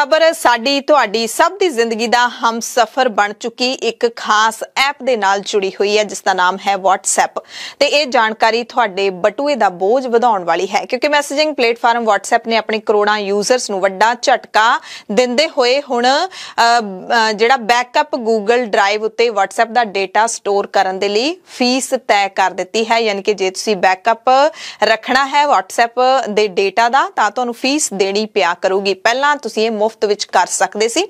ਖਬਰ ਸਾਡੀ ਤੁਹਾਡੀ ਸਭ ਦੀ ਜ਼ਿੰਦਗੀ ਦਾ ਹਮਸਫਰ ਬਣ ਚੁੱਕੀ ਇੱਕ ਖਾਸ ਐਪ ਦੇ ਨਾਲ ਜੁੜੀ ਹੋਈ ਹੈ ਜਿਸ ਦਾ ਨਾਮ ਹੈ WhatsApp ਤੇ ਇਹ ਜਾਣਕਾਰੀ ਤੁਹਾਡੇ ਬਟੂਏ ਦਾ ਬੋਝ ਵਧਾਉਣ ਵਾਲੀ ਹੈ ਕਿਉਂਕਿ ਮੈਸੇਜਿੰਗ ਪਲੇਟਫਾਰਮ WhatsApp ਨੇ ਆਪਣੇ ਕਰੋੜਾਂ ਯੂਜ਼ਰਸ ਨੂੰ ਵੱਡਾ ਝਟਕਾ ਦਿੰਦੇ ਹੋਏ ਹੁਣ ਜਿਹੜਾ ਬੈਕਅਪ Google ਡਰਾਈਵ ਉੱਤੇ WhatsApp ਦਾ ਡਾਟਾ ਸਟੋਰ ਕਰਨ ਦੇ ਲਈ ਫੀਸ ਤੈਅ ਕਰ ਦਿੱਤੀ ਹੈ ਯਾਨੀ ਕਿ ਜੇ ਤੁਸੀਂ ਬੈਕਅਪ ਰੱਖਣਾ ਹੈ WhatsApp ਦੇ ਡਾਟਾ ਦਾ ਤਾਂ ਤੁਹਾਨੂੰ ਫੀਸ ਦੇਣੀ ਪਿਆ ਕਰੂਗੀ ਪਹਿਲਾਂ ਤੁਸੀਂ ਇਹ ਮੁਫਤ ਵਿੱਚ ਕਰ ਸਕਦੇ ਸੀ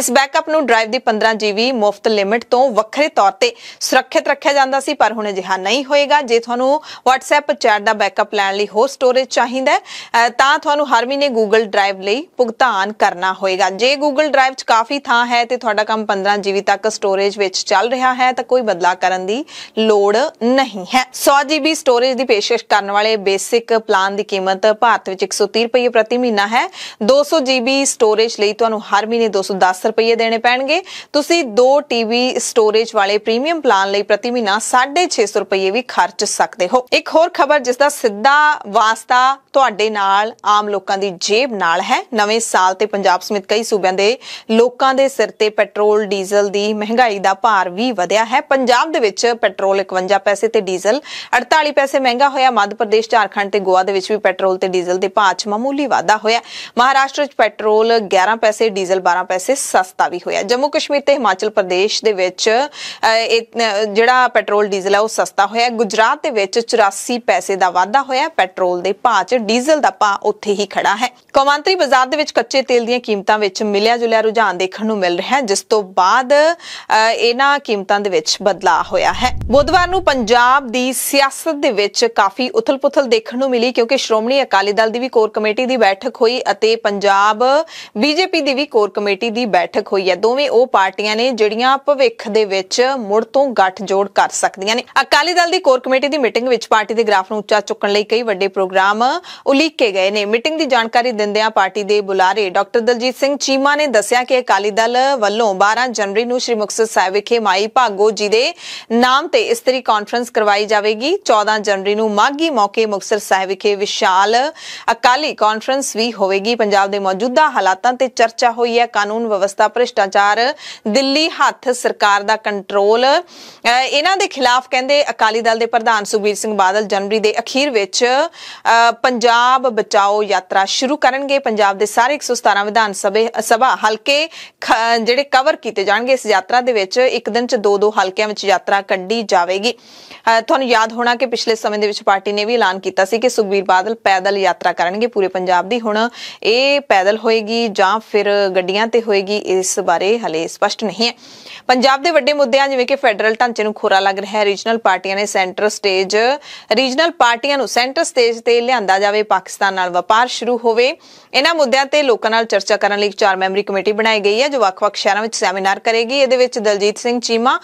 ਇਸ ਬੈਕਅਪ ਨੂੰ ਡਰਾਈਵ ਦੀ 15 ਜੀਬੀ ਮੁਫਤ ਲਿਮਿਟ ਤੋਂ ਵੱਖਰੇ ਤੌਰ ਤੇ ਸੁਰੱਖਿਅਤ ਰੱਖਿਆ ਜਾਂਦਾ ਸੀ ਪਰ ਹੁਣ ਅਜਿਹਾ ਨਹੀਂ ਹੋਏਗਾ ਜੇ ਤੁਹਾਨੂੰ WhatsApp ਚੈਟ ਦਾ ਬੈਕਅਪ ਲੈਣ ਲਈ ਹੋਰ ਸਟੋਰੇਜ ਚਾਹੀਦਾ ਹੈ ਤਾਂ ਤੁਹਾਨੂੰ ਹਰ ਮਹੀਨੇ Google ਡਰਾਈਵ ਲਈ ਭੁਗਤਾਨ ਕਰਨਾ ਹੋਏਗਾ ਜੇ Google ਡਰਾਈਵ 'ਚ ਕਾਫੀ ਥਾਂ ਹੈ ਤੇ ਤੁਹਾਡਾ ਕੰਮ 15 ਜੀਬੀ ਤੱਕ ਸਟੋਰੇਜ ਵਿੱਚ ਚੱਲ ਰਿਹਾ ਹੈ ਤਾਂ ਕੋਈ ਬਦਲਾਅ ਕਰਨ ਦੀ ਲੋੜ ਨਹੀਂ ਹੈ 100 ਜੀਬੀ ਸਟੋਰੇਜ ਦੀ ਪੇਸ਼ਕਸ਼ ਕਰਨ ਵਾਲੇ ਬੇਸਿਕ ਪਲਾਨ ਦੀ ਕੀਮਤ ਭਾਰਤ ਵਿੱਚ 130 ਰੁਪਏ ਪ੍ਰਤੀ ਮਹੀਨਾ ਹੈ 200 ਜੀਬੀ ਸਟੋਰੇਜ ਸਟੋਰੇਜ ਲਈ ਤੁਹਾਨੂੰ ਹਰ ਮਹੀਨੇ 210 ਰੁਪਏ ਦੇਣੇ ਪੈਣਗੇ ਤੁਸੀਂ 2 ਟੀਬੀ ਸਟੋਰੇਜ ਵਾਲੇ ਪ੍ਰੀਮੀਅਮ ਪਲਾਨ ਲਈ ਪ੍ਰਤੀ ਮਹੀਨਾ 650 ਰੁਪਏ ਵੀ ਖਰਚ ਸਕਦੇ ਹੋ ਇੱਕ ਹੋਰ ਖਬਰ ਜਿਸ ਦਾ ਸਿੱਧਾ ਵਾਸਤਾ ਤੁਹਾਡੇ ਨਾਲ ਆਮ ਲੋਕਾਂ ਦੀ ਜੇਬ ਨਾਲ ਹੈ ਨਵੇਂ ਸਾਲ ਤੇ ਪੰਜਾਬ ਸਮੇਤ ਕਈ ਸੂਬਿਆਂ ਦੇ ਲੋਕਾਂ ਦੇ ਸਿਰ ਤੇ ਪੈਟਰੋਲ ਡੀਜ਼ਲ ਦੀ ਮਹਿੰਗਾਈ ਦਾ ਭਾਰ ਵੀ ਵਧਿਆ ਹੈ ਪੰਜਾਬ ਦੇ ਵਿੱਚ ਪੈਟਰੋਲ 51 ਪੈਸੇ ਤੇ ਡੀਜ਼ਲ 48 ਪੈਸੇ ਮਹਿੰਗਾ ਹੋਇਆ ਮੱਧ ਪ੍ਰਦੇਸ਼ ਝਾਰਖੰਡ ਤੇ ਗੋਆ ਦੇ ਵਿੱਚ ਵੀ ਪੈਟਰੋਲ ਤੇ ਡੀਜ਼ਲ ਦੇ ਭਾਅ 'ਚ ਮਾਮੂਲੀ ਵਾਧਾ ਹੋਇਆ ਮਹਾਰਾਸ਼ਟਰ 'ਚ ਪੈਟਰੋਲ 11 ਪੈਸੇ ਡੀਜ਼ਲ 12 ਪੈਸੇ ਸਸਤਾ ਵੀ ਹੋਇਆ ਜੰਮੂ ਕਸ਼ਮੀਰ ਤੇ ਹਿਮਾਚਲ ਪ੍ਰਦੇਸ਼ ਦੇ ਵਿੱਚ ਜਿਹੜਾ ਪੈਟਰੋਲ ਡੀਜ਼ਲ ਹੈ ਉਹ ਸਸਤਾ ਹੋਇਆ ਗੁਜਰਾਤ ਦੇ ਵਿੱਚ 84 ਪੈਸੇ ਦਾ ਵਾਧਾ ਹੋਇਆ ਪੈਟਰੋਲ ਦੇ ਭਾਅ 'ਚ ਡੀਜ਼ਲ ਦਾ ਪਾ ਉੱਥੇ ਹੀ ਖੜਾ ਹੈ ਕੌਮਾਂਤਰੀ ਬਾਜ਼ਾਰ ਦੇ ਵਿੱਚ ਕੱਚੇ ਤੇਲ ਦੀਆਂ ਕੀਮਤਾਂ ਵਿੱਚ ਮਿਲਿਆ ਜੁਲਿਆ ਰੁਝਾਨ ਦੇਖਣ ਨੂੰ ਮਿਲ ਰਿਹਾ ਹੈ ਜਿਸ ਤੋਂ ਬਾਅਦ ਇਹਨਾਂ ਕੀਮਤਾਂ ਦੇ ਵਿੱਚ ਬਦਲਾਅ ਹੋਇਆ ਹੈ ਬੁੱਧਵਾਰ ਨੂੰ ਪੰਜਾਬ ਦੀ ਸਿਆਸਤ ਦੇ ਵਿੱਚ ਕਾਫੀ ਉਥਲ-ਪੁਥਲ ਦੇਖਣ ਨੂੰ ਮਿਲੀ ਕਿਉਂਕਿ ਸ਼੍ਰੋਮਣੀ ਅਕਾਲੀ ਦਲ ਦੀ ਵੀ ਕੋਰ ਕਮੇਟੀ ਦੀ ਬੈਠਕ ਹੋਈ ਅਤੇ ਪੰਜਾਬ ਬੀਜੇਪੀ ਦੀ ਵੀ ਕੋਰ ਕਮੇਟੀ ਦੀ ਬੈਠਕ ਹੋਈ ਹੈ ਦੋਵੇਂ ਉਹ ਪਾਰਟੀਆਂ ਨੇ ਜਿਹੜੀਆਂ ਭਵਿੱਖ ਦੇ ਵਿੱਚ ਮੁੜ ਤੋਂ ਗੱਠਜੋੜ ਕਰ ਸਕਦੀਆਂ ਨੇ ਅਕਾਲੀ ਦਲ ਦੀ ਕੋਰ ਕਮੇਟੀ ਦੀ ਮੀਟਿੰਗ ਵਿੱਚ ਪਾਰਟੀ ਦੇ ਗ੍ਰਾਫ ਨੂੰ ਉੱਚਾ ਚੁੱਕਣ ਲਈ ਕਈ ਵੱਡੇ ਪ੍ਰੋਗਰਾਮ ਉਲੀਕ ਕੇ ਗਏ ਨੇ ਮੀਟਿੰਗ ਦੀ ਜਾਣਕਾਰੀ ਦਿੰਦਿਆਂ ਪਾਰਟੀ ਦੇ ਬੁਲਾਰੇ ਡਾਕਟਰ ਦਲਜੀਤ ਸਿੰਘ ਚੀਮਾ ਨੇ ਦੱਸਿਆ ਕਿ ਅਕਾਲੀ ਦਲ ਵੱਲੋਂ 12 ਜਨਵਰੀ ਨੂੰ ਸ੍ਰੀ ਮੁਕਤਸਰ ਸਾਹਿਬ ਵਿਖੇ ਮਾਈ ਭਾਗੋ ਜੀ ਦੇ ਨਾਮ ਤੇ ਇਸਤਰੀ ਕਾਨਫਰੰਸ ਕਰਵਾਈ ਜਾਵੇਗੀ 14 ਜਨਵਰੀ ਨੂੰ ਮਾਗੀ ਮੌਕੇ ਮੁਕਤਸਰ ਸਾਹਿਬ ਵਿਖੇ ਵਿਸ਼ਾਲ ਅਕਾਲੀ ਕਾਨਫਰੰਸ ਵੀ ਹੋਵੇਗੀ ਪੰਜਾਬ ਦੇ ਮੌਜੂਦਾ ਹਾਲਾਤਾਂ ਤੇ ਚਰਚਾ ਹੋਈ ਹੈ ਕਾਨੂੰਨ ਵਿਵਸਥਾ ਭ੍ਰਿਸ਼ਟਾਚਾਰ ਦਿੱਲੀ ਹੱਥ ਸਰਕਾਰ ਦਾ ਕੰਟਰੋਲ ਇਹਨਾਂ ਦੇ ਖਿਲਾਫ ਕਹਿੰਦੇ ਅਕਾਲੀ ਦਲ ਦੇ ਪ੍ਰਧਾਨ ਸੁਖਬੀਰ ਸਿੰਘ ਬਾਦਲ ਜਨਵਰੀ ਦੇ ਅਖੀਰ ਵਿੱਚ ਪੰਜਾਬ ਬਚਾਓ ਯਾਤਰਾ ਸ਼ੁਰੂ ਕਰਨਗੇ ਪੰਜਾਬ ਦੇ ਸਾਰੇ 117 ਵਿਧਾਨ ਸਭਾ ਹਲਕੇ ਜਿਹੜੇ ਕਵਰ ਕੀਤੇ ਜਾਣਗੇ ਇਸ ਯਾਤਰਾ ਦੇ ਵਿੱਚ ਇੱਕ ਦਿਨ ਚ ਦੋ ਦੋ ਹਲਕਿਆਂ ਵਿੱਚ ਯਾਤਰਾ ਕੱਢੀ ਜਾਵੇਗੀ ਤੁਹਾਨੂੰ ਯਾਦ ਹੋਣਾ ਕਿ ਪਿਛਲੇ ਸਮੇਂ ਦੇ ਵਿੱਚ ਪਾਰਟੀ ਨੇ ਵੀ ਐਲਾਨ ਕੀਤਾ ਸੀ ਕਿ ਸੁਖਬੀਰ ਬਾਦਲ ਪੈਦਲ ਯਾਤਰਾ ਕਰਨਗੇ ਪੂਰੇ ਪੰਜਾਬ ਦੀ ਹੁਣ ਇਹ ਪੈਦਲ ਹੋਏਗੀ ਜਾਂ ਫਿਰ ਗੱਡੀਆਂ ਤੇ ਹੋਏਗੀ ਇਸ ਬਾਰੇ ਹਲੇ ਸਪਸ਼ਟ ਨਹੀਂ ਹੈ ਪੰਜਾਬ ਦੇ ਵੱਡੇ ਮੁੱਦਿਆਂ ਜਿਵੇਂ ਕਿ ਫੈਡਰਲ ਢਾਂਚੇ ਨੂੰ ਖੋਰਾ ਲੱਗ ਰਿਹਾ ਹੈ ਰੀਜਨਲ ਪਾਰਟੀਆਂ ਨੇ ਸੈਂਟਰ ਸਟੇਜ ਰੀਜਨਲ ਪਾਰਟੀਆਂ ਨੂੰ ਸੈਂਟਰ ਸਟੇਜ ਤੇ ਲਿਆਂਦਾ ਜਾ ਜਾਵੇ ਪਾਕਿਸਤਾਨ ਨਾਲ ਵਪਾਰ ਸ਼ੁਰੂ ਹੋਵੇ ਇਹਨਾਂ ਮੁੱਦਿਆਂ ਤੇ ਲੋਕਾਂ ਨਾਲ ਚਰਚਾ ਕਰਨ ਲਈ ਚਾਰ ਮੈਂਬਰੀ ਕਮੇਟੀ ਬਣਾਈ ਗਈ ਹੈ ਜੋ ਵੱਖ-ਵੱਖ ਸ਼ਹਿਰਾਂ ਵਿੱਚ ਸੈਮੀਨਾਰ ਕਰੇਗੀ ਇਹਦੇ ਵਿੱਚ ਦਲਜੀਤ ਸਿੰਘ ਚੀਮਾ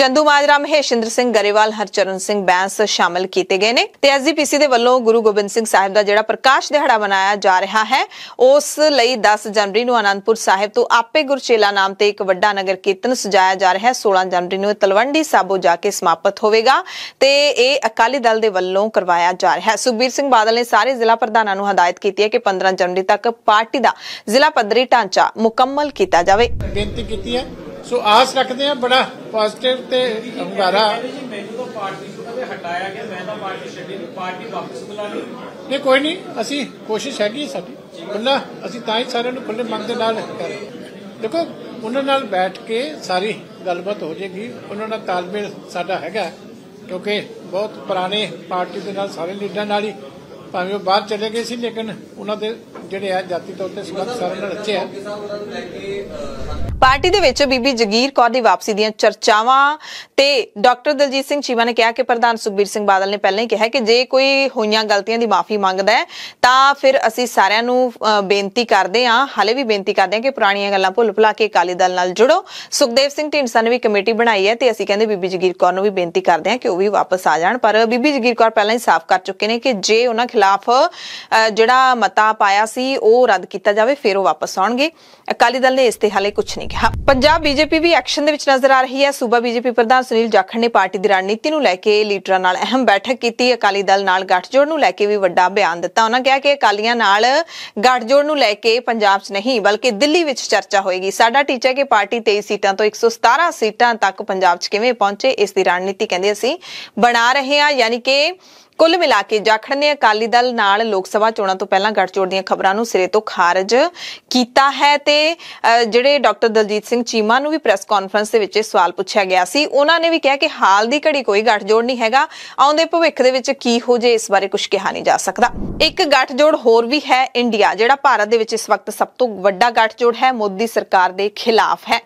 ਚੰਦੂ ਮਾਜਰਾ ਮਹੇਸ਼ਿੰਦਰ ਸਿੰਘ ਗਰੇਵਾਲ ਹਰਚਰਨ ਸਿੰਘ ਬੈਂਸ ਸ਼ਾਮਲ ਕੀਤੇ ਗਏ ਨੇ ਤੇ ਐਸਜੀਪੀਸੀ ਦੇ ਵੱਲੋਂ ਗੁਰੂ ਗੋਬਿੰਦ ਸਿੰਘ ਸਾਹਿਬ ਦਾ ਜਿਹੜਾ ਪ੍ਰਕਾਸ਼ ਦਿਹਾੜਾ ਮਨਾਇਆ ਜਾ ਰਿਹਾ ਹੈ ਉਸ ਲਈ 10 ਜਨਵਰੀ ਨੂੰ ਆਨੰਦਪੁਰ ਸਾਹਿਬ ਤੋਂ ਆਪੇ ਗੁਰਚੇਲਾ ਨਾਮ ਤੇ ਇੱਕ ਵੱਡਾ ਨਗਰ ਕੀਰਤਨ ਸਜਾਇਆ ਜਾ ਰਿਹਾ ਹੈ 16 ਜਨਵਰੀ ਨੂੰ ਤਲਵੰਡੀ ਸਾਬੋ ਜਾ ਕੇ ਸਮਾਪਤ ਹੋਵੇਗਾ ਤੇ ਇਹ ਅਕਾਲੀ ਦਲ ਦੇ ਵੱਲੋਂ ਕਰਵਾਇਆ ਜਾ ਰਿਹਾ ਹੈ ਸੁਖਬੀਰ ਸਿੰਘ ਬਾਦਲ ਨੇ ਸਾਰੇ ਸਾਰੇ ਜ਼ਿਲ੍ਹਾ ਪ੍ਰਧਾਨਾਂ ਨੂੰ ਹਦਾਇਤ ਕੀਤੀ ਹੈ ਕਿ 15 ਜਨਵਰੀ ਤੱਕ ਪਾਰਟੀ ਦਾ ਜ਼ਿਲ੍ਹਾ ਪੱਧਰੀ ਢਾਂਚਾ ਮੁਕੰਮਲ ਕੀਤਾ ਜਾਵੇ ਬੇਨਤੀ ਕੀਤੀ ਹੈ ਸੋ ਆਸ ਰੱਖਦੇ ਹਾਂ ਬੜਾ ਪੋਜ਼ਿਟਿਵ ਤੇ ਹੰਗਾਰਾ ਮੈਨੂੰ ਤਾਂ ਪਾਰਟੀ ਤੋਂ ਹਟਾਇਆ ਗਿਆ ਮੈਂ ਤਾਂ ਪਾਰਟੀ ਛੱਡੀ ਨਹੀਂ ਪਾਰਟੀ ਵਾਪਸ ਨਹੀਂ ਕੋਈ ਨਹੀਂ ਅਸੀਂ ਕੋਸ਼ਿਸ਼ ਹੈਗੀ ਸਾਡੀ ਬੁੱਲਾ ਅਸੀਂ ਤਾਂ ਹੀ ਸਾਰਿਆਂ ਨੂੰ ਖੁੱਲੇ ਮਨ ਦੇ ਨਾਲ ਦੇਖੋ ਉਹਨਾਂ ਨਾਲ ਬੈਠ ਕੇ ਸਾਰੀ ਗੱਲਬਾਤ ਹੋ ਜੇਗੀ ਉਹਨਾਂ ਨਾਲ ਤਾਲਮੇਲ ਸਾਡਾ ਹੈਗਾ ਕਿਉਂਕਿ ਬਹੁਤ ਪੁਰਾਣੇ ਪਾਰਟੀ ਦੇ ਨਾਲ ਸਾਰੇ ਲੀਡਰਾਂ ਨਾਲ ਹੀ ਭਾਵੇਂ ਉਹ ਬਾਹਰ ਚਲੇ ਗਏ ਸੀ ਲੇਕਿਨ ਉਹਨਾਂ ਦੇ ਜਿਹੜੇ ਆ ਜਾਤੀ ਤੌਰ ਤੇ ਸੰਬੰਧ ਸਾਰੇ ਨਾਲ ਅੱਛੇ ਆ ਪਾਰਟੀ ਦੇ ਵਿੱਚ ਬੀਬੀ ਜਗੀਰ ਕੌਰ ਦੀ ਵਾਪਸੀ ਦੀਆਂ ਚਰਚਾਵਾਂ ਤੇ ਡਾਕਟਰ ਦਲਜੀਤ ਸਿੰਘ ਚੀਮਾ ਨੇ ਕਿਹਾ ਕਿ ਪ੍ਰਧਾਨ ਸੁਖਬੀਰ ਸਿੰਘ ਬਾਦਲ ਨੇ ਪਹਿਲਾਂ ਹੀ ਕਿਹਾ ਕਿ ਜੇ ਕੋਈ ਹੋਈਆਂ ਗਲਤੀਆਂ ਦੀ ਮਾਫੀ ਮੰਗਦਾ ਹੈ ਤਾਂ ਫਿਰ ਅਸੀਂ ਸਾਰਿਆਂ ਨੂੰ ਬੇਨਤੀ ਕਰਦੇ ਹਾਂ ਹਲੇ ਵੀ ਬੇਨਤੀ ਕਰਦੇ ਹਾਂ ਕਿ ਪੁਰਾਣੀਆਂ ਗੱਲਾਂ ਭੁੱਲ ਭੁਲਾ ਕੇ ਅਕਾਲੀ ਦਲ ਨਾਲ ਜੁੜੋ ਸੁਖਦੇਵ ਸਿੰਘ ਢੀਂਡਸਾ ਨੇ ਵੀ ਕਮੇਟੀ ਬਣਾਈ ਹੈ ਤੇ ਅਸੀਂ ਕਹਿੰਦੇ ਬੀਬੀ ਜਗੀਰ ਕੌਰ ਨੂੰ ਵੀ ਬੇਨਤੀ ਕਰਦੇ ਹਾਂ ਕਿ ਉਹ ਵੀ ਵਾਪਸ ਆ ਜਾਣ ਪਰ ਬੀਬੀ ਜਗੀਰ ਕੌਰ ਪਹਿਲਾਂ ਹੀ ਸਾਫ਼ ਕਰ ਚੁੱਕੇ ਨੇ ਕਿ ਜੇ ਉਹਨਾਂ ਖਿਲਾਫ ਜਿਹੜਾ ਮਤਾ ਪਾਇਆ ਸੀ ਉਹ ਰੱਦ ਕੀਤਾ ਜਾਵੇ ਫਿਰ ਉਹ ਵਾਪਸ ਆਉਣਗੇ ਅਕਾਲੀ ਦਲ ਨੇ ਇਸ ਤੇ ਹਾਲੇ ਕੁਝ ਨਹੀਂ ਕਿਹਾ ਪੰਜਾਬ ਬੀਜੇਪੀ ਵੀ ਐਕਸ਼ਨ ਦੇ ਵਿੱਚ ਨਜ਼ਰ ਆ ਰਹੀ ਹੈ ਸੂਬਾ ਬੀਜੇਪੀ ਪ੍ਰਧਾਨ ਸੁਨੀਲ ਜਾਖੜ ਨੇ ਪਾਰਟੀ ਦੀ ਰਣਨੀਤੀ ਨੂੰ ਲੈ ਕੇ ਲੀਡਰਾਂ ਨਾਲ ਅਹਿਮ ਬੈਠਕ ਕੀਤੀ ਅਕਾਲੀ ਦਲ ਨਾਲ ਗੱਠਜੋੜ ਨੂੰ ਲੈ ਕੇ ਵੀ ਵੱਡਾ ਬਿਆਨ ਦਿੱਤਾ ਉਹਨਾਂ ਕਿਹਾ ਕਿ ਅਕਾਲੀਆਂ ਨਾਲ ਗੱਠਜੋੜ ਨੂੰ ਲੈ ਕੇ ਪੰਜਾਬ 'ਚ ਨਹੀਂ ਬਲਕਿ ਦਿੱਲੀ ਵਿੱਚ ਚਰਚਾ ਹੋਏਗੀ ਸਾਡਾ ਟੀਚਾ ਹੈ ਕਿ ਪਾਰਟੀ 23 ਸੀਟਾਂ ਤੋਂ 117 ਸੀਟਾਂ ਤੱਕ ਪੰਜਾਬ 'ਚ ਕਿਵੇਂ ਪਹੁੰਚੇ ਇਸ ਦੀ ਰਣਨੀਤੀ ਕਹਿੰਦੇ ਅਸੀਂ ਬਣਾ ਰਹੇ ਹਾਂ ਯਾਨੀ ਕਿ ਕੁੱਲ ਮਿਲਾ ਕੇ ਜਾਖੜ ਨੇ ਅਕਾਲੀ ਦਲ ਨਾਲ ਲੋਕ ਸਭਾ ਚੋਣਾਂ ਤੋਂ ਪਹਿਲਾਂ ਗੱਠਜੋੜ ਦੀਆਂ ਖਬਰਾਂ ਨੂੰ ਸਿਰੇ ਤੋਂ ਖਾਰਜ ਕੀਤਾ ਹੈ ਤੇ ਜਿਹੜੇ ਡਾਕਟਰ ਦਲਜੀਤ ਸਿੰਘ ਚੀਮਾ ਨੂੰ ਵੀ ਪ੍ਰੈਸ ਕਾਨਫਰੰਸ ਦੇ ਵਿੱਚ ਇਹ ਸਵਾਲ ਪੁੱਛਿਆ ਗਿਆ ਸੀ ਉਹਨਾਂ ਨੇ ਵੀ ਕਿਹਾ ਕਿ ਹਾਲ ਦੀ ਘੜੀ ਕੋਈ ਗੱਠਜੋੜ ਨਹੀਂ ਹੈਗਾ ਆਉਂਦੇ ਭਵਿੱਖ ਦੇ ਵਿੱਚ ਕੀ ਹੋ ਜੇ ਇਸ ਬਾਰੇ ਕੁਝ ਕਿਹਾ ਨਹੀਂ ਜਾ ਸਕਦਾ ਇੱਕ ਗੱਠਜੋੜ ਹੋਰ ਵੀ ਹੈ ਇੰਡੀਆ ਜਿਹੜਾ ਭਾਰਤ ਦੇ ਵਿੱਚ ਇਸ ਵਕਤ ਸਭ ਤੋਂ ਵੱਡਾ ਗੱਠਜੋੜ ਹੈ ਮੋਦੀ ਸਰਕਾਰ ਦੇ ਖਿਲਾਫ ਹੈ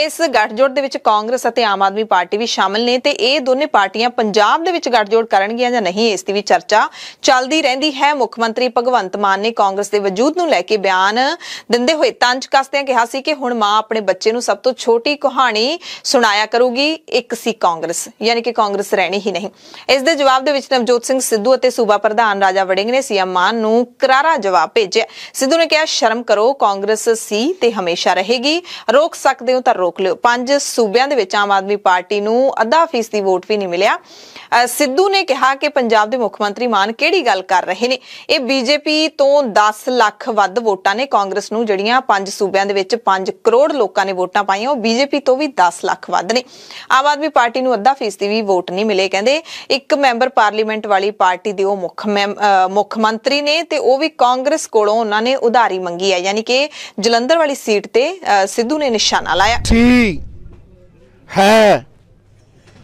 ਇਸ ਗੱਠਜੋੜ ਦੇ ਵਿੱਚ ਕਾਂਗਰਸ ਅਤੇ ਆਮ ਆਦਮੀ ਪਾਰਟੀ ਵੀ ਸ਼ਾਮਲ ਨੇ ਤੇ ਇਹ ਦੋਨੇ ਪਾਰਟੀਆਂ ਪੰਜਾਬ ਦੇ ਵਿੱਚ ਗੱਠਜੋੜ ਕਰਨਗੀਆਂ ਜਾਂ ਨਹੀਂ ਇਸ ਦੀ ਵੀ ਚਰਚਾ ਚੱਲਦੀ ਰਹਿੰਦੀ ਹੈ ਮੁੱਖ ਮੰਤਰੀ ਭਗਵੰਤ ਮਾਨ ਨੇ ਕਾਂਗਰਸ ਦੇ ਵਜੂਦ ਨੂੰ ਲੈ ਕੇ ਬਿਆਨ ਦਿੰਦੇ ਹੋਏ ਤੰਜ ਕੱਸਦਿਆਂ ਕਿਹਾ ਸੀ ਕਿ ਹੁਣ ਮਾਂ ਆਪਣੇ ਬੱਚੇ ਨੂੰ ਸਭ ਤੋਂ ਛੋਟੀ ਕਹਾਣੀ ਸੁਣਾਇਆ ਕਰੂਗੀ ਇੱਕ ਸੀ ਕਾਂਗਰਸ ਯਾਨੀ ਕਿ ਕਾਂਗਰਸ ਰਹਿਣੀ ਹੀ ਨਹੀਂ ਇਸ ਦੇ ਜਵਾਬ ਦੇ ਵਿੱਚ ਨਵਜੋਤ ਸਿੰਘ ਸਿੱਧੂ ਅਤੇ ਸੂਬਾ ਪ੍ਰਧਾਨ ਰਾਜਾ ਵੜਿੰਗ ਨੇ ਸੀਐਮ ਮਾਨ ਨੂੰ ਕਰਾਰਾ ਜਵਾਬ ਭੇਜਿਆ ਸਿੱਧੂ ਨੇ ਕਿਹਾ ਸ਼ਰਮ ਕਰੋ ਕਾਂਗਰਸ ਸੀ ਤੇ ਹਮੇਸ਼ਾ ਰਹੇਗੀ ਰੋਕ ਸਕਦੇ ਹੋ ਤਾਂ ਰੋਕ ਲਿਓ ਪੰਜ ਸੂਬਿਆਂ ਦੇ ਵਿੱਚ ਆਮ ਆਦਮੀ ਪਾਰਟੀ ਨੂੰ ਅੱਧਾ ਫੀਸਦੀ ਵੋਟ ਵੀ ਨਹੀਂ ਮਿਲਿਆ ਸਿੱਧੂ ਨੇ ਕਿਹਾ ਕਿ ਪੰਜਾਬ ਪੰਜਾਬ ਦੇ ਮੁੱਖ ਮੰਤਰੀ ਮਾਨ ਕਿਹੜੀ ਗੱਲ ਕਰ ਰਹੇ ਨੇ ਇਹ ਬੀਜੇਪੀ ਤੋਂ 10 ਲੱਖ ਵੱਧ ਵੋਟਾਂ ਨੇ ਕਾਂਗਰਸ ਨੂੰ ਜਿਹੜੀਆਂ ਪੰਜ ਸੂਬਿਆਂ ਦੇ ਵਿੱਚ 5 ਕਰੋੜ ਲੋਕਾਂ ਨੇ ਵੋਟਾਂ ਪਾਈਆਂ ਉਹ ਬੀਜੇਪੀ ਤੋਂ ਵੀ 10 ਲੱਖ ਵੱਧ ਨੇ ਆਮ ਆਦਮੀ ਪਾਰਟੀ ਨੂੰ ਅੱਧਾ ਫੀਸਦੀ ਵੀ ਵੋਟ ਨਹੀਂ ਮਿਲੇ ਕਹਿੰਦੇ ਇੱਕ ਮੈਂਬਰ ਪਾਰਲੀਮੈਂਟ ਵਾਲੀ ਪਾਰਟੀ ਦੇ ਉਹ ਮੁੱਖ ਮੁੱਖ ਮੰਤਰੀ ਨੇ ਤੇ ਉਹ ਵੀ ਕਾਂਗਰਸ ਕੋਲੋਂ ਉਹਨਾਂ ਨੇ ਉਧਾਰੀ ਮੰਗੀ ਹੈ ਯਾਨੀ ਕਿ ਜਲੰਧਰ ਵਾਲੀ ਸੀਟ ਤੇ ਸਿੱਧੂ ਨੇ ਨਿਸ਼ਾਨਾ ਲਾਇਆ ਸੀ ਹੈ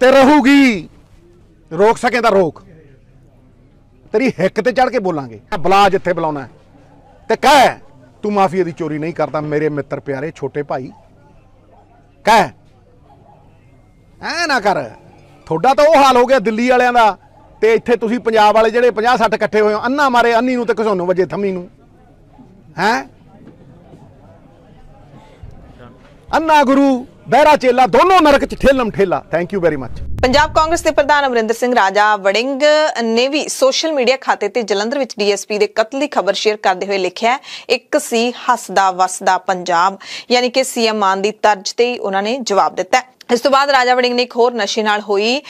ਤੇ ਰਹੂਗੀ ਰੋਕ ਸਕੇ ਤਾਂ ਰੋਕ ਤੇਰੀ ਹਿੱਕ ਤੇ ਚੜ ਕੇ ਬੋਲਾਂਗੇ ਬਲਾ ਜਿੱਥੇ ਬੁਲਾਉਣਾ ਤੇ ਕਹਿ ਤੂੰ ਮਾਫੀਆ ਦੀ ਚੋਰੀ ਨਹੀਂ ਕਰਦਾ ਮੇਰੇ ਮਿੱਤਰ ਪਿਆਰੇ ਛੋਟੇ ਭਾਈ ਕਹਿ ਐ ਨਾ ਕਰ ਥੋੜਾ ਤਾਂ ਉਹ ਹਾਲ ਹੋ ਗਿਆ ਦਿੱਲੀ ਵਾਲਿਆਂ ਦਾ ਤੇ ਇੱਥੇ ਤੁਸੀਂ ਪੰਜਾਬ ਵਾਲੇ ਜਿਹੜੇ 50 60 ਇਕੱਠੇ ਹੋਏ ਹੋ ਅੰਨਾ ਮਾਰੇ ਅੰਨੀ ਨੂੰ ਤੇ ਘਸੋਨੋਂ ਵਜੇ ਥੰਮੀ ਨੂੰ ਹੈ ਅੰਨਾ ਗੁਰੂ ਬਹਿਰਾ ਚੇਲਾ ਦੋਨੋਂ ਨਰਕ ਚ ਠੇਲਮ ਠੇਲਾ thank you very much Punjab Congress ਦੇ ਪ੍ਰਧਾਨ ਅਮਰਿੰਦਰ ਸਿੰਘ ਰਾਜਾ ਵੜਿੰਗ ਨੇ ਵੀ ਸੋਸ਼ਲ ਮੀਡੀਆ ਖਾਤੇ ਤੇ ਜਲੰਧਰ ਵਿੱਚ ਡੀਐਸਪੀ ਦੇ ਕਤਲ ਦੀ ਖਬਰ ਸ਼ੇਅਰ ਕਰਦੇ ਹੋਏ ਲਿਖਿਆ ਇੱਕ ਸੀ ਹੱਸਦਾ ਵਸਦਾ ਪੰਜਾਬ ਯਾਨੀ ਕਿ ਸੀਐਮ ਮਾਨ ਦੀ ਤਰਜ ਤੇ ਹੀ ਉਹਨਾਂ ਨੇ ਜਵਾਬ ਦਿੱਤਾ ਇਸ ਤੋਂ ਬਾਅਦ ਰਾਜਾ ਵੜਿੰਗ ਨੇ ਇੱਕ ਹੋਰ ਨਸ਼ੇ ਨਾਲ ਹੋਈ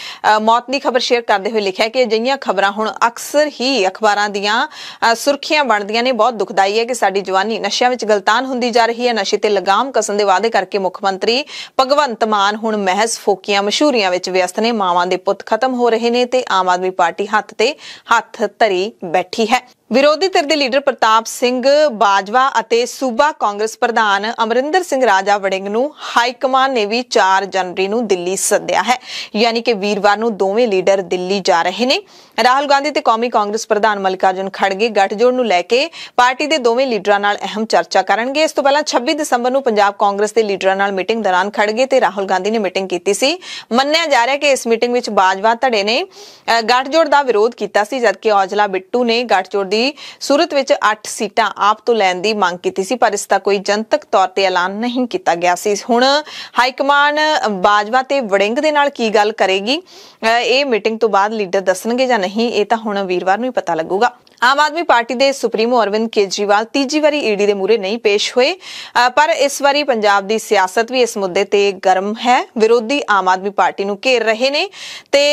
ਮੌਤ ਦੀ ਖਬਰ ਸ਼ੇਅਰ ਕਰਦੇ ਹੋਏ ਲਿਖਿਆ ਕਿ ਅਜਿਹੀਆਂ ਖਬਰਾਂ ਹੁਣ ਅਕਸਰ ਹੀ ਅਖਬਾਰਾਂ ਦੀਆਂ ਸੁਰਖੀਆਂ ਬਣਦੀਆਂ ਨੇ ਬਹੁਤ ਦੁਖਦਾਈ ਹੈ ਕਿ ਸਾਡੀ ਜਵਾਨੀ ਨਸ਼ਿਆਂ ਵਿੱਚ ਗਲਤਾਨ ਹੁੰਦੀ ਜਾ ਰਹੀ ਹੈ ਨਸ਼ੇ ਤੇ ਲਗਾਮ ਕਸਣ ਦੇ ਵਾਅਦੇ ਕਰਕੇ ਮੁੱਖ ਮੰਤਰੀ ਭਗਵੰਤ ਮਾਨ ਹੁਣ ਮਹਿਜ਼ ਫੋਕੀਆਂ ਮਸ਼ਹੂਰੀਆਂ ਵਿੱਚ ਵਿਅਸਤ ਨੇ ਮਾਵਾਂ ਦੇ ਪੁੱਤ ਖਤਮ ਹੋ ਰਹੇ ਨੇ ਤੇ ਆਮ ਆਦਮੀ ਪਾਰਟੀ ਹੱਥ ਤੇ ਹੱਥ ਧਰੀ ਬੈਠੀ ਹੈ ਵਿਰੋਧੀ ਧਿਰ ਦੇ ਲੀਡਰ ਪ੍ਰਤਾਪ ਸਿੰਘ ਬਾਜਵਾ ਅਤੇ ਸੂਬਾ ਕਾਂਗਰਸ ਪ੍ਰਧਾਨ ਅਮਰਿੰਦਰ ਸਿੰਘ ਰਾਜਾ ਵੜਿੰਗ ਨੂੰ ਹਾਈ ਕਮਾਨ ਨੇ ਵੀ 4 ਜਨਵਰੀ ਨੂੰ ਦਿੱਲੀ ਸੱਦਿਆ ਹੈ ਯਾਨੀ ਕਿ ਵੀਰਵਾਰ ਨੂੰ ਦੋਵੇਂ ਲੀਡਰ ਦਿੱਲੀ ਜਾ ਰਹੇ ਨੇ ਰਾਹੁਲ ਗਾਂਧੀ ਤੇ ਕੌਮੀ ਕਾਂਗਰਸ ਪ੍ਰਧਾਨ ਮਲਕਾਰਜਨ ਖੜਗੇ ਗੱਠਜੋੜ ਨੂੰ ਲੈ ਕੇ ਪਾਰਟੀ ਦੇ ਦੋਵੇਂ ਲੀਡਰਾਂ ਨਾਲ ਅਹਿਮ ਚਰਚਾ ਕਰਨਗੇ ਇਸ ਤੋਂ ਪਹਿਲਾਂ 26 ਦਸੰਬਰ ਨੂੰ ਪੰਜਾਬ ਕਾਂਗਰਸ ਦੇ ਲੀਡਰਾਂ ਨਾਲ ਮੀਟਿੰਗ ਦੌਰਾਨ ਖੜਗੇ ਤੇ ਰਾਹੁਲ ਗਾਂਧੀ ਨੇ ਮੀਟਿੰਗ ਕੀਤੀ ਸੀ ਮੰਨਿਆ ਜਾ ਰਿਹਾ ਕਿ ਇਸ ਮੀਟਿੰਗ ਵਿੱਚ ਬਾਜਵਾ ਧੜੇ ਨੇ ਗੱਠਜੋੜ ਦਾ ਵਿਰੋਧ ਕੀਤਾ ਸੀ ਜਦਕਿ ਔਜਲਾ ਬਿੱਟੂ ਨੇ ਗੱਠਜੋੜ ਦੀ ਦੀ ਸੂਰਤ ਵਿੱਚ 8 ਸੀਟਾਂ ਆਪ ਤੋਂ ਲੈਣ ਦੀ ਮੰਗ ਕੀਤੀ ਸੀ ਪਰ ਇਸ ਦਾ ਕੋਈ ਜਨਤਕ ਤੌਰ ਤੇ ਐਲਾਨ ਨਹੀਂ ਕੀਤਾ ਗਿਆ ਸੀ ਹੁਣ ਹਾਈ ਕਮਾਂਡ ਬਾਜਵਾ ਤੇ ਵੜਿੰਗ ਦੇ ਨਾਲ ਕੀ ਗੱਲ ਕਰੇਗੀ ਇਹ ਮੀਟਿੰਗ ਤੋਂ ਬਾਅਦ ਲੀਡਰ ਦੱਸਣਗੇ ਜਾਂ ਨਹੀਂ ਇਹ ਤਾਂ ਹੁਣ ਵੀਰਵਾਰ ਨੂੰ ਹੀ ਪਤਾ ਲੱਗੂਗਾ ਆਮ ਆਦਮੀ ਪਾਰਟੀ ਦੇ ਸੁਪਰੀਮੋ ਅਰਵਿੰਦ ਕੇਜਰੀਵਾਲ ਤੀਜੀ ਵਾਰੀ ਈਡੀ ਦੇ ਮੂਰੇ ਨਹੀਂ ਪੇਸ਼ ਹੋਏ ਪਰ ਇਸ ਵਾਰੀ ਪੰਜਾਬ ਦੀ ਸਿਆਸਤ ਵੀ ਇਸ ਮੁੱਦੇ ਤੇ ਗਰਮ ਹੈ ਵਿਰੋਧੀ ਆਮ ਆਦਮੀ ਪਾਰਟੀ ਨੂੰ ਘੇਰ ਰਹੇ ਨੇ ਤੇ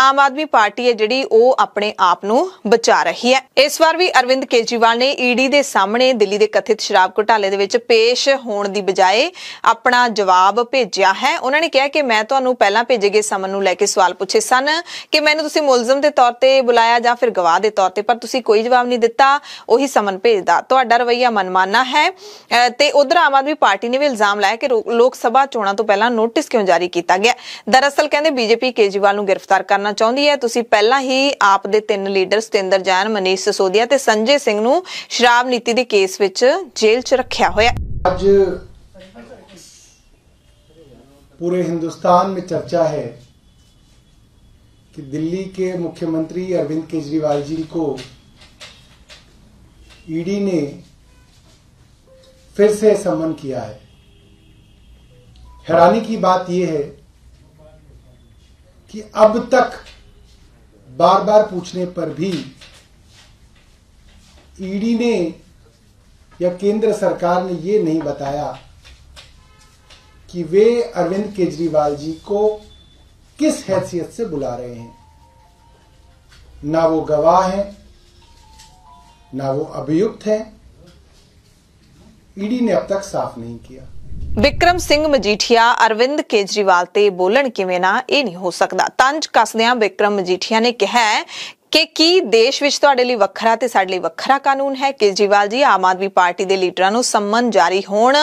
ਆਮ ਆਦਮੀ ਪਾਰਟੀ ਹੈ ਜਿਹੜੀ ਉਹ ਆਪਣੇ ਆਪ ਨੂੰ ਬਚਾ ਰਹੀ ਹੈ ਇਸ ਵਾਰ ਵੀ ਅਰਵਿੰਦ ਕੇਜਰੀਵਾਲ ਨੇ ਈਡੀ ਦੇ ਸਾਹਮਣੇ ਦਿੱਲੀ ਦੇ ਕਥਿਤ ਸ਼ਰਾਬ ਘੁਟਾਲੇ ਦੇ ਵਿੱਚ ਪੇਸ਼ ਹੋਣ ਦੀ ਬਜਾਏ ਆਪਣਾ ਜਵਾਬ ਭੇਜਿਆ ਹੈ ਉਹਨਾਂ ਨੇ ਕਿਹਾ ਕਿ ਮੈਂ ਤੁਹਾਨੂੰ ਪਹਿਲਾਂ ਭੇਜੇ ਗਏ ਸਮਨ ਨੂੰ ਲੈ ਕੇ ਸਵਾਲ ਪੁੱਛੇ ਸਨ ਕਿ ਮੈਨੂੰ ਤੁਸੀਂ ਮੁਲਜ਼ਮ ਦੇ ਤੌਰ ਤੇ ਬੁਲਾਇਆ ਜਾਂ ਫਿਰ ਗਵਾਹ ਦੇ ਤੌਰ ਤੇ ਪਰ ਤੁਸੀਂ ਕੋਈ ਜਵਾਬ ਨਹੀਂ ਦਿੱਤਾ ਉਹੀ ਸਮਨ ਭੇਜਦਾ ਤੁਹਾਡਾ ਰਵਈਆ ਮਨਮਾਨਾ ਹੈ ਤੇ ਉਧਰ ਆਮ ਆਦਮੀ ਪਾਰਟੀ ਨੇ ਵੀ ਇਲਜ਼ਾਮ ਲਾਇਆ ਕਿ ਲੋਕ ਸਭਾ ਚੋਣਾਂ ਤੋਂ ਪਹਿਲਾਂ ਨੋਟਿਸ ਕਿਉਂ ਜਾਰੀ ਕੀਤਾ ਗਿਆ ਦਰਅਸਲ ਕਹਿੰਦੇ ਬੀਜੇਪੀ ਕੇਜੀਵਾਲ ਨੂੰ ਗ੍ਰਿਫਤਾਰ ਕਰਨਾ ਚਾਹੁੰਦੀ ਹੈ ਤੁਸੀਂ ਪਹਿਲਾਂ ਹੀ ਆਪ ਦੇ ਤਿੰਨ ਲੀਡਰ ਸਤਿੰਦਰ ਜੈਨ ਮਨੀਸ਼ ਸਸੋਦੀਆ ਤੇ ਸੰਜੇ ਸਿੰਘ ਨੂੰ ਸ਼ਰਾਬ ਨੀਤੀ ਦੇ ਕੇਸ ਵਿੱਚ ਜੇਲ੍ਹ 'ਚ ਰੱਖਿਆ ਹੋਇਆ ਅੱਜ ਪੂਰੇ ਹਿੰਦੁਸਤਾਨ ਵਿੱਚ ਚਰਚਾ ਹੈ ਕਿ ਦਿੱਲੀ ਕੇ ਮੁੱਖ ਮੰਤਰੀ ਅਰਵਿੰਦ ਕੇਜਰੀਵਾਲ ਜੀ ਕੋ ईडी ने फिर से समन किया है हैरानी की बात यह है कि अब तक बार बार पूछने पर भी ईडी ने या केंद्र सरकार ने यह नहीं बताया कि वे अरविंद केजरीवाल जी को किस हैसियत से बुला रहे हैं ना वो गवाह हैं ना वो अभियुक्त है ईडी ने अब तक साफ नहीं किया ਵਿਕਰਮ ਸਿੰਘ ਮਜੀਠੀਆ ਅਰਵਿੰਦ ਕੇਜਰੀਵਾਲ ਤੇ ਬੋਲਣ ਕਿਵੇਂ ਨਾ ਇਹ ਨਹੀਂ ਹੋ ਸਕਦਾ ਤੰਜ ਕਸਦਿਆਂ ਵਿਕਰਮ ਮਜੀਠੀਆ ਨੇ ਕਿਹਾ ਕਿ ਕੀ ਦੇਸ਼ ਵਿੱਚ ਤੁਹਾਡੇ ਲਈ ਵੱਖਰਾ ਤੇ ਸਾਡੇ ਲਈ ਵੱਖਰਾ ਕਾਨੂੰਨ ਹੈ ਕੇਜਰੀਵਾਲ ਜੀ ਆਮ ਆਦਮੀ ਪਾਰਟੀ ਦੇ ਲੀਡਰਾਂ ਨੂੰ ਸੰਮਨ ਜਾਰੀ ਹੋਣ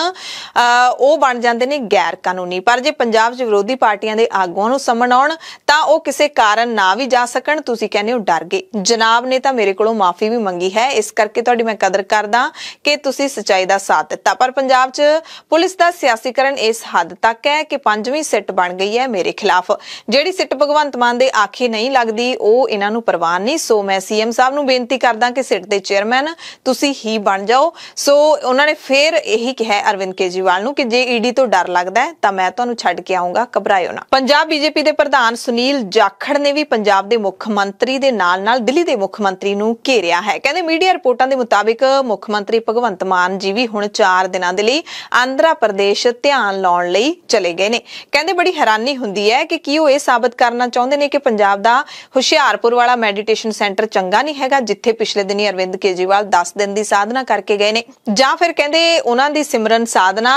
ਉਹ ਬਣ ਜਾਂਦੇ ਨੇ ਗੈਰ ਕਾਨੂੰਨੀ ਪਰ ਜੇ ਪੰਜਾਬ 'ਚ ਵਿਰੋਧੀ ਪਾਰਟੀਆਂ ਦੇ ਆਗੂਆਂ ਨੂੰ ਸੰਮਨ ਆਉਣ ਤਾਂ ਉਹ ਕਿਸੇ ਕਾਰਨ ਨਾ ਵੀ ਜਾ ਸਕਣ ਤੁਸੀਂ ਕਹਿੰਦੇ ਹੋ ਡਰ ਗਏ ਜਨਾਬ ਨੇ ਤਾਂ ਮੇਰੇ ਕੋਲੋਂ ਮਾਫੀ ਵੀ ਮੰਗੀ ਹੈ ਇਸ ਕਰਕੇ ਤੁਹਾਡੀ ਮੈਂ ਕਦਰ ਕਰਦਾ ਕਿ ਤੁਸੀਂ ਸਚਾਈ ਦਾ ਸਾਥ ਦਿੱਤਾ ਪਰ ਪੰਜਾਬ 'ਚ ਪੁਲਿਸ ਦਾ ਸਿਆਸੀਕਰਨ ਇਸ ਹੱਦ ਤੱਕ ਹੈ ਕਿ ਪੰਜਵੀਂ ਸਿੱਟ ਬਣ ਗਈ ਹੈ ਮੇਰੇ ਖਿਲਾਫ ਜਿਹੜੀ ਸਿੱਟ ਭਗਵੰਤ ਮਾਨ ਦੇ ਆਖੇ ਨਹੀਂ ਲੱਗਦੀ ਉਹ ਇਹਨਾਂ ਨੂੰ ਪਰਵਾਹ ਕਿਸਾਨੀ ਸੋ ਮੈਂ ਸੀਐਮ ਸਾਹਿਬ ਨੂੰ ਬੇਨਤੀ ਕਰਦਾ ਕਿ ਸਿੱਟ ਦੇ ਚੇਅਰਮੈਨ ਤੁਸੀਂ ਹੀ ਬਣ ਜਾਓ ਸੋ ਉਹਨਾਂ ਨੇ ਫੇਰ ਇਹੀ ਕਿਹਾ ਅਰਵਿੰਦ ਕੇਜੀਵਾਲ ਨੂੰ ਕਿ ਜੇ ਈਡੀ ਤੋਂ ਡਰ ਲੱਗਦਾ ਹੈ ਤਾਂ ਮੈਂ ਤੁਹਾਨੂੰ ਛੱਡ ਕੇ ਆਉਂਗਾ ਘਬਰਾਇਓ ਨਾ ਪੰਜਾਬ ਬੀਜੇਪੀ ਦੇ ਪ੍ਰਧਾਨ ਸੁਨੀਲ ਜਾਖੜ ਨੇ ਵੀ ਪੰਜਾਬ ਦੇ ਮੁੱਖ ਮੰਤਰੀ ਦੇ ਨਾਲ-ਨਾਲ ਦਿੱਲੀ ਦੇ ਮੁੱਖ ਮੰਤਰੀ ਨੂੰ ਘੇਰਿਆ ਹੈ ਕਹਿੰਦੇ ਮੀਡੀਆ ਰਿਪੋਰਟਾਂ ਦੇ ਮੁਤਾਬਿਕ ਮੁੱਖ ਮੰਤਰੀ ਭਗਵੰਤ ਮਾਨ ਜੀ ਵੀ ਹੁਣ 4 ਦਿਨਾਂ ਦੇ ਲਈ ਆਂਧਰਾ ਪ੍ਰਦੇਸ਼ ਧਿਆਨ ਲਾਉਣ ਲਈ ਚਲੇ ਗਏ ਨੇ ਕਹਿੰਦੇ ਬੜੀ ਹੈਰਾਨੀ ਹੁੰਦੀ ਹੈ ਕਿ ਕੀ ਉਹ ਇਹ ਸਾਬਤ ਕਰਨਾ ਚਾਹੁੰਦੇ ਨੇ ਕਿ ਪੰਜਾਬ ਦਾ ਹੁਸ਼ਿਆਰਪੁਰ ਵਾਲਾ ਮੈਡੀਟੇਸ਼ਨ ਰਿਹੈਬਿਲਿਟੇਸ਼ਨ ਸੈਂਟਰ ਚੰਗਾ ਨਹੀਂ ਹੈਗਾ ਜਿੱਥੇ ਪਿਛਲੇ ਦਿਨੀ ਅਰਵਿੰਦ ਕੇਜੀਵਾਲ 10 ਦਿਨ ਦੀ ਸਾਧਨਾ ਕਰਕੇ ਗਏ ਨੇ ਜਾਂ ਫਿਰ ਕਹਿੰਦੇ ਉਹਨਾਂ ਦੀ ਸਿਮਰਨ ਸਾਧਨਾ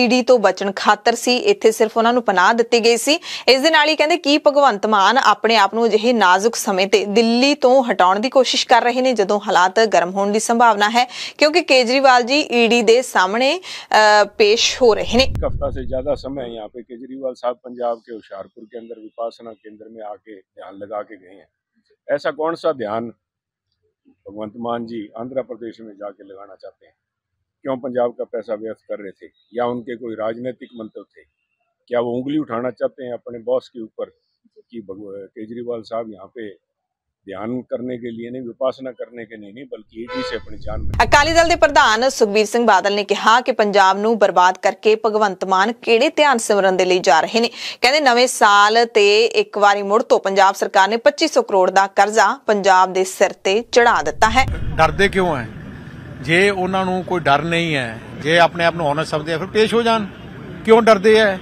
ਈਡੀ ਤੋਂ ਬਚਣ ਖਾਤਰ ਸੀ ਇੱਥੇ ਸਿਰਫ ਉਹਨਾਂ ਨੂੰ ਪਨਾਹ ਦਿੱਤੀ ਗਈ ਸੀ ਇਸ ਦੇ ਨਾਲ ਹੀ ਕਹਿੰਦੇ ਕੀ ਭਗਵੰਤ ਮਾਨ ਆਪਣੇ ਆਪ ਨੂੰ ਅਜਿਹੇ ਨਾਜ਼ੁਕ ਸਮੇਂ ਤੇ ਦਿੱਲੀ ਤੋਂ ਹਟਾਉਣ ਦੀ ਕੋਸ਼ਿਸ਼ ਕਰ ਰਹੇ ਨੇ ਜਦੋਂ ਹਾਲਾਤ ਗਰਮ ਹੋਣ ਦੀ ਸੰਭਾਵਨਾ ਹੈ क्योंकि केजरीवाल जी ईडी दे सामने पेश हो रहे हैं हफ्ता से ज्यादा समय यहाँ पे केजरीवाल साहब पंजाब के होशियारपुर के अंदर विपासना केंद्र में आके ध्यान लगा के गए हैं ऐसा कौन सा ध्यान भगवंत मान जी आंध्र प्रदेश में जाके लगाना चाहते हैं क्यों पंजाब का पैसा व्यर्थ कर रहे थे या उनके कोई राजनीतिक मंत्र थे क्या वो उंगली उठाना चाहते हैं अपने बॉस के ऊपर कि केजरीवाल साहब यहाँ पे ਧਿਆਨ ਕਰਨੇ ਕੇ ਲਈ ਨਹੀਂ ਵਿਪਾਸਨਾ ਕਰਨੇ ਕੇ ਨਹੀਂ ਬਲਕਿ बल्कि एक ही से अपनी ਅਕਾਲੀ ਦਲ ਦੇ ਪ੍ਰਧਾਨ ਸੁਖਬੀਰ ਸਿੰਘ ਬਾਦਲ ਨੇ ਕਿਹਾ ਕਿ ਪੰਜਾਬ ਨੂੰ ਬਰਬਾਦ ਕਰਕੇ ਭਗਵੰਤ ਮਾਨ ਕਿਹੜੇ ਧਿਆਨ ਸਿਮਰਨ ਦੇ ਲਈ ਜਾ ਰਹੇ ਨੇ ਕਹਿੰਦੇ ਨਵੇਂ ਸਾਲ ਤੇ ਇੱਕ ਵਾਰੀ ਮੁੜ ਤੋਂ ਪੰਜਾਬ ਸਰਕਾਰ ਨੇ 2500 ਕਰੋੜ ਦਾ ਕਰਜ਼ਾ ਪੰਜਾਬ ਦੇ ਸਿਰ ਤੇ ਚੜਾ ਦਿੱਤਾ ਹੈ ਡਰਦੇ ਕਿਉਂ ਹੈ ਜੇ ਉਹਨਾਂ ਨੂੰ ਕੋਈ ਡਰ ਨਹੀਂ ਹੈ ਜੇ ਆਪਣੇ ਆਪ ਨੂੰ ਹੋਨਸ ਸਮਝਦੇ ਆ ਫਿਰ ਪੇਸ਼ ਹੋ ਜਾਣ ਕਿਉਂ ਡਰਦੇ ਐ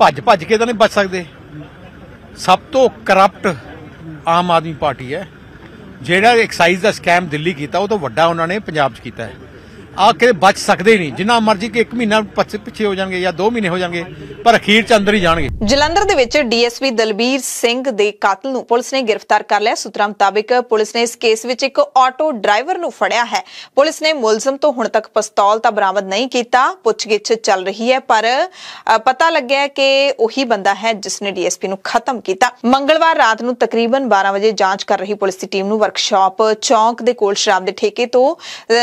ਭੱਜ ਭੱਜ ਕੇ ਤਾਂ ਨਹੀਂ ਬਚ ਸਕਦੇ ਸਭ ਤੋਂ ਕਰਪਟ ਆਮ ਆਦਮੀ ਪਾਰਟੀ ਹੈ ਜਿਹੜਾ ਐਕਸਾਈਜ਼ ਦਾ ਸਕੈਮ ਦਿੱਲੀ ਕੀਤਾ ਉਹ ਤੋਂ ਵੱਡਾ ਉਹਨਾਂ ਨੇ ਪੰਜਾਬ 'ਚ ਕੀਤਾ ਹੈ ਆ ਕੇ ਬਚ ਸਕਦੇ ਨਹੀਂ ਜਿੰਨਾ ਮਰਜ਼ੀ ਕਿ 1 ਮਹੀਨਾ ਪਿੱਛੇ ਹੋ ਜਾਣਗੇ ਜਾਂ 2 ਮਹੀਨੇ ਹੋ ਜਾਣਗੇ ਪਰ ਅਖੀਰ ਚ ਅੰਦਰ ਹੀ ਜਾਣਗੇ ਜਲੰਧਰ ਦੇ ਵਿੱਚ ਡੀਐਸਪੀ ਦਲਬੀਰ ਸਿੰਘ ਦੇ ਕਾਤਲ ਨੂੰ ਪੁਲਿਸ ਨੇ ਗ੍ਰਿਫਤਾਰ ਕਰ ਲਿਆ ਸੂਤਰਾਂ ਮੁਤਾਬਕ ਪੁਲਿਸ ਨੇ ਇਸ ਕੇਸ ਵਿੱਚ ਇੱਕ ਆਟੋ ਡਰਾਈਵਰ ਨੂੰ ਫੜਿਆ ਹੈ ਪੁਲਿਸ ਨੇ ਮੁਲਜ਼ਮ ਤੋਂ ਹੁਣ ਤੱਕ ਪਿਸਤੌਲ ਤਾਂ ਬਰਾਮਦ ਨਹੀਂ ਕੀਤਾ ਪੁੱਛਗਿੱਛ ਚੱਲ ਰਹੀ ਹੈ ਪਰ ਪਤਾ ਲੱਗਿਆ ਕਿ ਉਹੀ ਬੰਦਾ ਹੈ ਜਿਸ ਨੇ ਡੀਐਸਪੀ ਨੂੰ ਖਤਮ ਕੀਤਾ ਮੰਗਲਵਾਰ ਰਾਤ ਨੂੰ ਤਕਰੀਬਨ 12 ਵਜੇ ਜਾਂਚ ਕਰ ਰਹੀ ਪੁਲਿਸ ਦੀ ਟੀਮ ਨੂੰ ਵਰਕਸ਼ਾਪ ਚੌਂਕ ਦੇ ਕੋਲ ਸ਼ਰਾਬ ਦੇ ਠੇਕੇ ਤੋਂ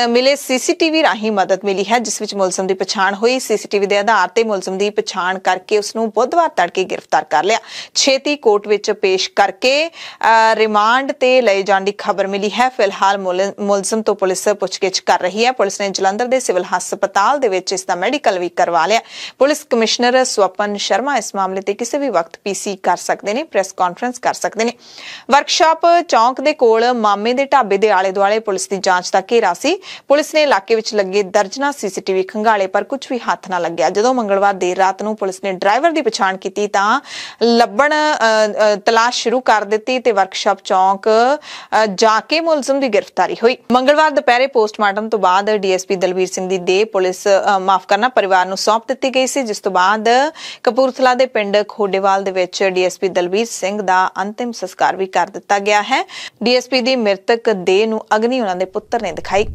ਮਿਲੇ ਸੀਸੀਟੀਵੀ ਸੀਸੀਟੀਵੀ ਰਾਹੀਂ ਮਦਦ ਮਿਲੀ ਹੈ ਜਿਸ ਵਿੱਚ ਮੁਲਜ਼ਮ ਦੀ ਪਛਾਣ ਹੋਈ ਸੀਸੀਟੀਵੀ ਦੇ ਆਧਾਰ ਤੇ ਮੁਲਜ਼ਮ ਦੀ ਪਛਾਣ ਕਰਕੇ ਉਸ ਨੂੰ ਬੁੱਧਵਾਰ ਤੜਕੇ ਗ੍ਰਿਫਤਾਰ ਕਰ ਲਿਆ ਛੇਤੀ ਕੋਰਟ ਵਿੱਚ ਪੇਸ਼ ਕਰਕੇ ਰਿਮਾਂਡ ਤੇ ਲਏ ਜਾਣ ਦੀ ਖਬਰ ਮਿਲੀ ਹੈ ਫਿਲਹਾਲ ਮੁਲਜ਼ਮ ਤੋਂ ਪੁਲਿਸ ਪੁੱਛਗਿੱਛ ਕਰ ਰਹੀ ਹੈ ਪੁਲਿਸ ਨੇ ਜਲੰਧਰ ਦੇ ਸਿਵਲ ਹਸਪਤਾਲ ਦੇ ਵਿੱਚ ਇਸ ਦਾ ਮੈਡੀਕਲ ਵੀ ਕਰਵਾ ਲਿਆ ਪੁਲਿਸ ਕਮਿਸ਼ਨਰ ਸਵਪਨ ਸ਼ਰਮਾ ਇਸ ਮਾਮਲੇ ਤੇ ਕਿਸੇ ਵੀ ਵਕਤ ਪੀਸੀ ਕਰ ਸਕਦੇ ਨੇ ਪ੍ਰੈਸ ਕਾਨਫਰੰਸ ਕਰ ਸਕਦੇ ਨੇ ਵਰਕਸ਼ਾਪ ਚੌਂਕ ਦੇ ਕੋਲ ਮਾਮੇ ਦੇ ਢਾਬੇ ਦੇ ਆਲੇ ਦੁਆਲੇ ਪੁਲਿਸ ਦੀ ਜਾਂਚ ਦਾ ਘੇਰਾ ਸੀ ਪੁਲਿਸ ਨੇ ਇਲਾਕੇ ਵਿੱਚ ਵਿੱਚ ਲੱਗੇ ਦਰਜਨਾ ਸੀਸੀਟੀਵੀ ਖੰਗਾਲੇ ਪਰ ਕੁਝ ਵੀ ਹੱਥ ਨਾ ਲੱਗਿਆ ਜਦੋਂ ਮੰਗਲਵਾਰ ਦੇਰ ਰਾਤ ਨੂੰ ਪੁਲਿਸ ਨੇ ਡਰਾਈਵਰ ਦੀ ਪਛਾਣ ਕੀਤੀ ਤਾਂ ਲੱਭਣ ਤਲਾਸ਼ ਸ਼ੁਰੂ ਕਰ ਦਿੱਤੀ ਤੇ ਵਰਕਸ਼ਾਪ ਚੌਂਕ ਜਾ ਕੇ ਮੁਲਜ਼ਮ ਦੀ ਗ੍ਰਿਫਤਾਰੀ ਹੋਈ ਮੰਗਲਵਾਰ ਦੁਪਹਿਰੇ ਪੋਸਟਮਾਰਟਮ ਤੋਂ ਬਾਅਦ ਡੀਐਸਪੀ ਦਲਵੀਰ ਸਿੰਘ ਦੀ ਦੇਹ ਪੁਲਿਸ ਮਾਫ ਕਰਨਾ ਪਰਿਵਾਰ ਨੂੰ ਸੌਂਪ ਦਿੱਤੀ ਗਈ ਸੀ ਜਿਸ ਤੋਂ ਬਾਅਦ ਕਪੂਰਥਲਾ ਦੇ ਪਿੰਡ ਖੋਡੇਵਾਲ ਦੇ ਵਿੱਚ ਡੀਐਸਪੀ ਦਲਵੀਰ ਸਿੰਘ ਦਾ ਅੰਤਿਮ ਸੰਸਕਾਰ ਵੀ ਕਰ ਦਿੱਤਾ ਗਿਆ ਹੈ ਡੀਐਸਪੀ ਦੀ ਮ੍ਰਿਤਕ ਦੇਹ ਨੂੰ ਅਗਨੀ ਉਹਨਾਂ ਦੇ ਪੁੱਤਰ ਨੇ ਦਿਖਾਈ